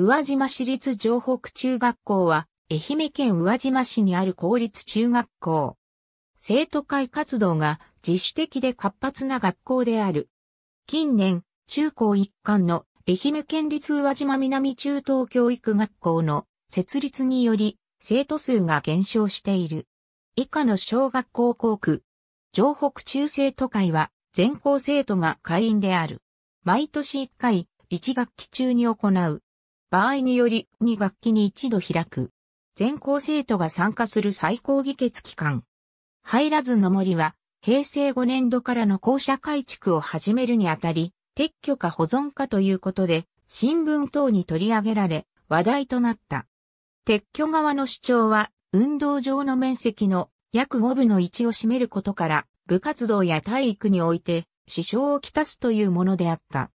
宇和島市立城北中学校は、愛媛県宇和島市にある公立中学校。生徒会活動が自主的で活発な学校である。近年、中高一貫の愛媛県立宇和島南中等教育学校の設立により、生徒数が減少している。以下の小学校校区。城北中生徒会は、全校生徒が会員である。毎年1回、1学期中に行う。場合により2学期に一度開く。全校生徒が参加する最高議決期間。入らずの森は、平成5年度からの校舎改築を始めるにあたり、撤去か保存かということで、新聞等に取り上げられ、話題となった。撤去側の主張は、運動場の面積の約5分の1を占めることから、部活動や体育において支障をきたすというものであった。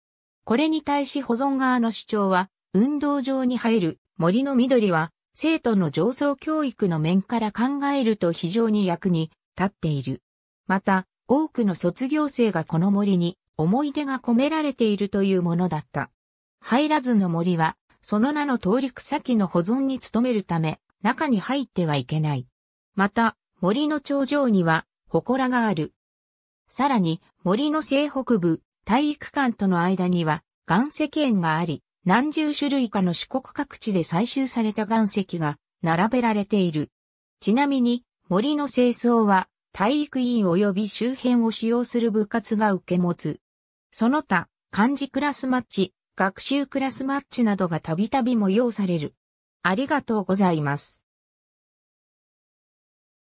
これに対し保存側の主張は、運動場に入る森の緑は、生徒の上層教育の面から考えると非常に役に立っている。また、多くの卒業生がこの森に思い出が込められているというものだった。入らずの森は、その名の通り草木の保存に努めるため、中に入ってはいけない。また、森の頂上には、祠がある。さらに、森の西北部、体育館との間には、岩石園があり、何十種類かの四国各地で採集された岩石が並べられている。ちなみに森の清掃は体育院及び周辺を使用する部活が受け持つ。その他、漢字クラスマッチ、学習クラスマッチなどがたびたび催される。ありがとうございます。